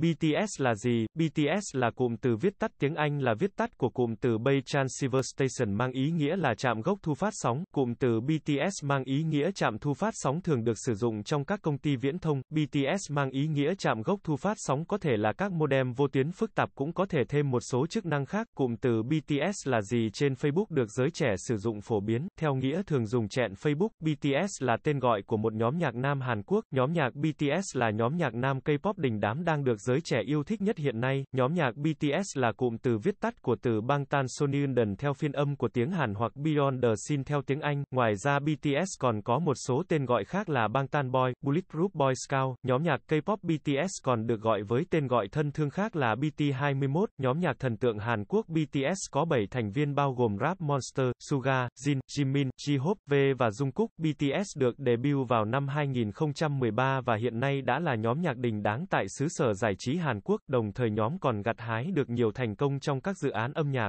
BTS là gì? BTS là cụm từ viết tắt tiếng Anh là viết tắt của cụm từ Bay Transceiver Station mang ý nghĩa là trạm gốc thu phát sóng. Cụm từ BTS mang ý nghĩa trạm thu phát sóng thường được sử dụng trong các công ty viễn thông. BTS mang ý nghĩa trạm gốc thu phát sóng có thể là các modem vô tuyến phức tạp cũng có thể thêm một số chức năng khác. Cụm từ BTS là gì trên Facebook được giới trẻ sử dụng phổ biến. Theo nghĩa thường dùng chẹn Facebook, BTS là tên gọi của một nhóm nhạc nam Hàn Quốc. Nhóm nhạc BTS là nhóm nhạc nam K-pop đình đám đang được giới trẻ yêu thích nhất hiện nay, nhóm nhạc BTS là cụm từ viết tắt của từ Bangtan Sonyeondan theo phiên âm của tiếng Hàn hoặc Beyond the Scene theo tiếng Anh. Ngoài ra BTS còn có một số tên gọi khác là Bangtan Boy, Bulletproof Boy Scout. Nhóm nhạc K-pop BTS còn được gọi với tên gọi thân thương khác là BT21. Nhóm nhạc thần tượng Hàn Quốc BTS có 7 thành viên bao gồm Rap Monster, Suga, Jin, Jimin, J-Hope, V và Jungkook. BTS được debut vào năm 2013 và hiện nay đã là nhóm nhạc đình đáng tại xứ sở giải trí Hàn Quốc, đồng thời nhóm còn gặt hái được nhiều thành công trong các dự án âm nhạc.